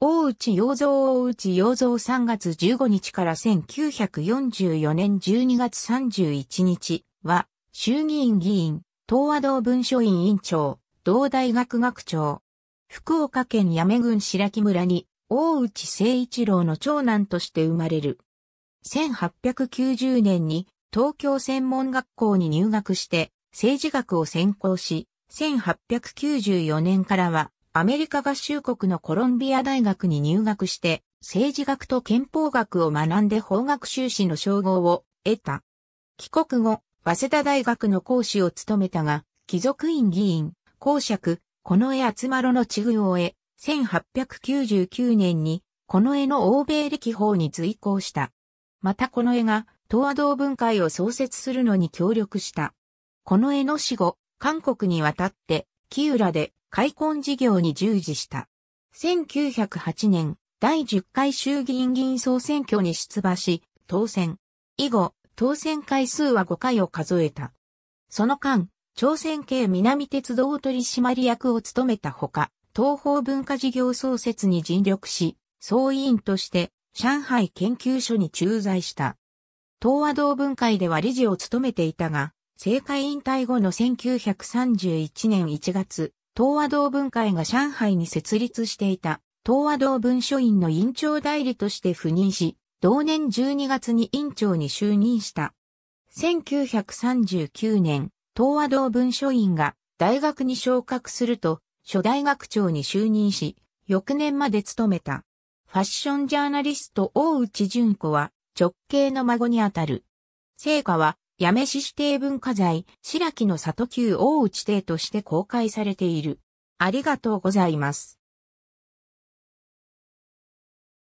大内洋蔵大内洋蔵3月15日から1944年12月31日は、衆議院議員、東和道文書院院長、同大学学長、福岡県八女郡白木村に、大内誠一郎の長男として生まれる。1890年に東京専門学校に入学して政治学を専攻し、1894年からはアメリカ合衆国のコロンビア大学に入学して、政治学と憲法学を学んで法学修士の称号を得た。帰国後、早稲田大学の講師を務めたが、貴族院議員、公爵、この絵厚ろの地具を得、1899年に、この絵の欧米歴法に随行した。またこの絵が、東亜同文会を創設するのに協力した。この絵の死後、韓国に渡って、木浦で開墾事業に従事した。1908年、第10回衆議院議員総選挙に出馬し、当選。以後、当選回数は5回を数えた。その間、朝鮮系南鉄道取締役を務めたほか、東方文化事業創設に尽力し、総委員として上海研究所に駐在した。東亜同文会では理事を務めていたが、政界引退後の1931年1月、東和道文会が上海に設立していた東和道文書院の院長代理として赴任し、同年12月に院長に就任した。1939年、東和道文書院が大学に昇格すると、初大学長に就任し、翌年まで務めた。ファッションジャーナリスト大内淳子は、直系の孫にあたる。成果は、八女市指定文化財、白木の里旧大内邸として公開されている。ありがとうございます。